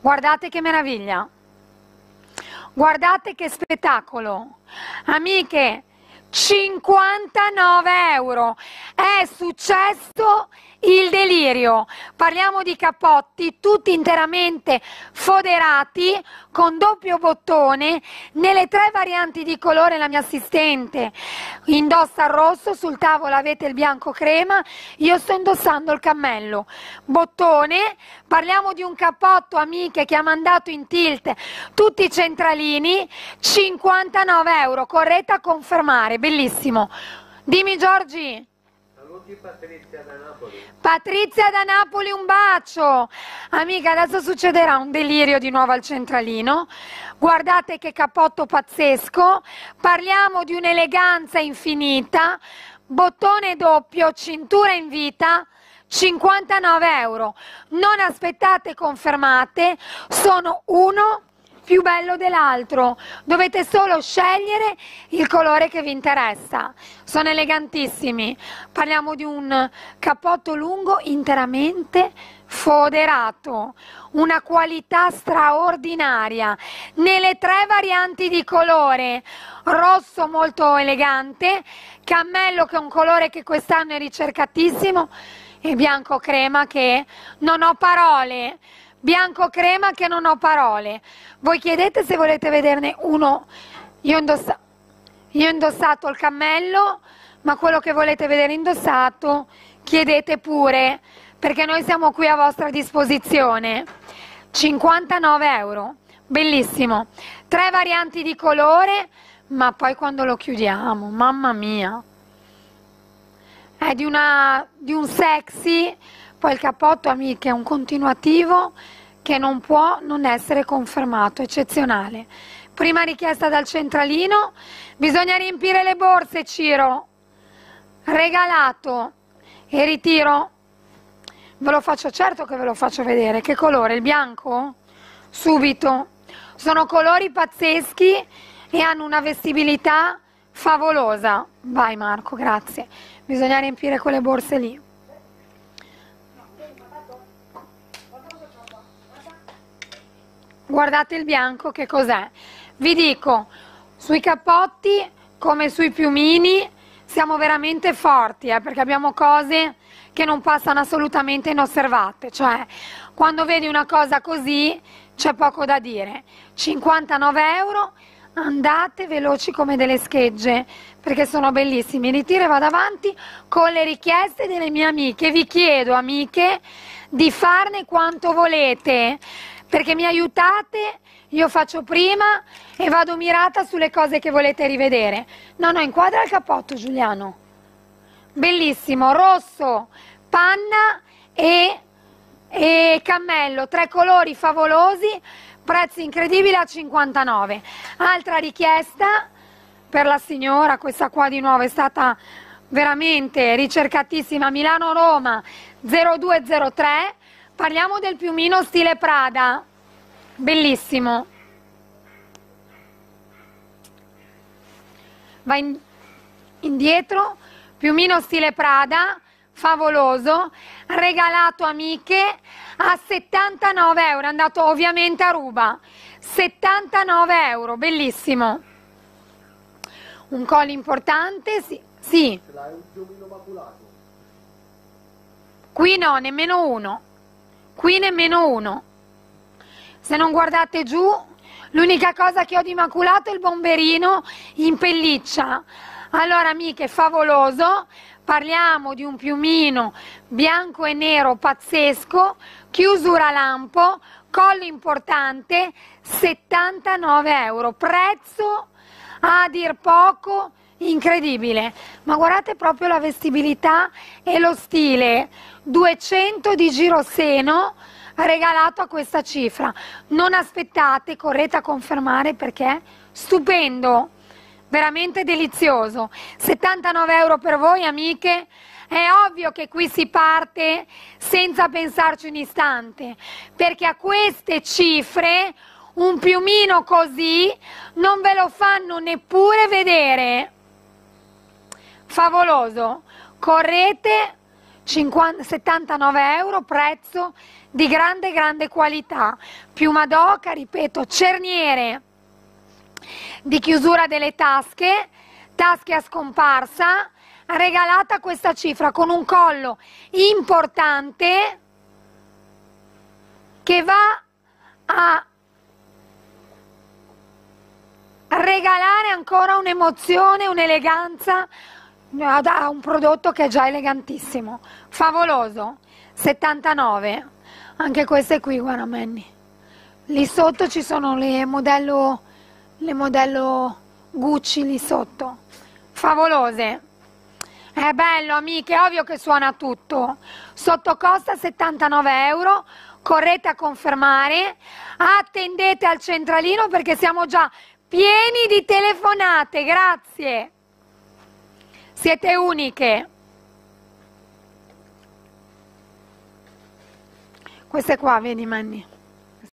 Guardate che meraviglia! Guardate che spettacolo! Amiche, 59 euro. È successo il delirio. Parliamo di cappotti tutti interamente foderati con doppio bottone nelle tre varianti di colore la mia assistente indossa il rosso, sul tavolo avete il bianco crema, io sto indossando il cammello. Bottone, parliamo di un cappotto amiche che ha mandato in tilt tutti i centralini, 59 euro, Correte a confermare fare, bellissimo. Dimmi Giorgi. Saluti Patrizia da Napoli. Patrizia da Napoli, un bacio. Amica, adesso succederà un delirio di nuovo al centralino. Guardate che capotto pazzesco. Parliamo di un'eleganza infinita. Bottone doppio, cintura in vita. 59 euro. Non aspettate confermate, sono uno più bello dell'altro, dovete solo scegliere il colore che vi interessa. Sono elegantissimi, parliamo di un cappotto lungo interamente foderato, una qualità straordinaria, nelle tre varianti di colore, rosso molto elegante, cammello che è un colore che quest'anno è ricercatissimo, e bianco crema che non ho parole bianco crema che non ho parole. Voi chiedete se volete vederne uno. Io ho, indossa indossato il cammello, ma quello che volete vedere indossato chiedete pure, perché noi siamo qui a vostra disposizione. 59 euro, bellissimo. Tre varianti di colore, ma poi quando lo chiudiamo, mamma mia. È di, una, di un sexy poi il cappotto, amiche, è un continuativo che non può non essere confermato, eccezionale. Prima richiesta dal centralino, bisogna riempire le borse, Ciro. Regalato e ritiro. Ve lo faccio, certo che ve lo faccio vedere. Che colore? Il bianco? Subito. Sono colori pazzeschi e hanno una vestibilità favolosa. Vai Marco, grazie. Bisogna riempire quelle borse lì. guardate il bianco che cos'è vi dico sui cappotti come sui piumini siamo veramente forti eh, perché abbiamo cose che non passano assolutamente inosservate cioè quando vedi una cosa così c'è poco da dire 59 euro andate veloci come delle schegge perché sono bellissimi li tiro e vado avanti con le richieste delle mie amiche vi chiedo amiche di farne quanto volete perché mi aiutate, io faccio prima e vado mirata sulle cose che volete rivedere. No, no, inquadra il cappotto Giuliano. Bellissimo, rosso, panna e, e cammello, tre colori favolosi, prezzi incredibili a 59. Altra richiesta per la signora, questa qua di nuovo è stata veramente ricercatissima, Milano-Roma 0203 Parliamo del piumino stile Prada, bellissimo. Va in, indietro, piumino stile Prada, favoloso, regalato amiche a 79 euro, è andato ovviamente a ruba, 79 euro, bellissimo. Un collo importante, sì. sì. Qui no, nemmeno uno qui nemmeno uno. Se non guardate giù, l'unica cosa che ho di maculato è il bomberino in pelliccia. Allora, amiche, favoloso, parliamo di un piumino bianco e nero pazzesco, chiusura lampo, collo importante, 79 euro, prezzo a dir poco incredibile, ma guardate proprio la vestibilità e lo stile, 200 di giroseno regalato a questa cifra, non aspettate, correte a confermare perché stupendo, veramente delizioso, 79 euro per voi amiche, è ovvio che qui si parte senza pensarci un istante, perché a queste cifre un piumino così non ve lo fanno neppure vedere favoloso. Correte 50, 79 euro, prezzo di grande grande qualità. Piuma d'oca, ripeto, cerniere di chiusura delle tasche, tasche a scomparsa, regalata questa cifra con un collo importante che va a regalare ancora un'emozione, un'eleganza, ha un prodotto che è già elegantissimo, favoloso, 79, anche queste qui, guarda Manny. Lì sotto ci sono le modello, le modello Gucci lì sotto, favolose. È bello amiche, ovvio che suona tutto. Sotto costa 79 euro, correte a confermare, attendete al centralino perché siamo già pieni di telefonate, grazie. Siete uniche. Queste qua, vieni, Manni.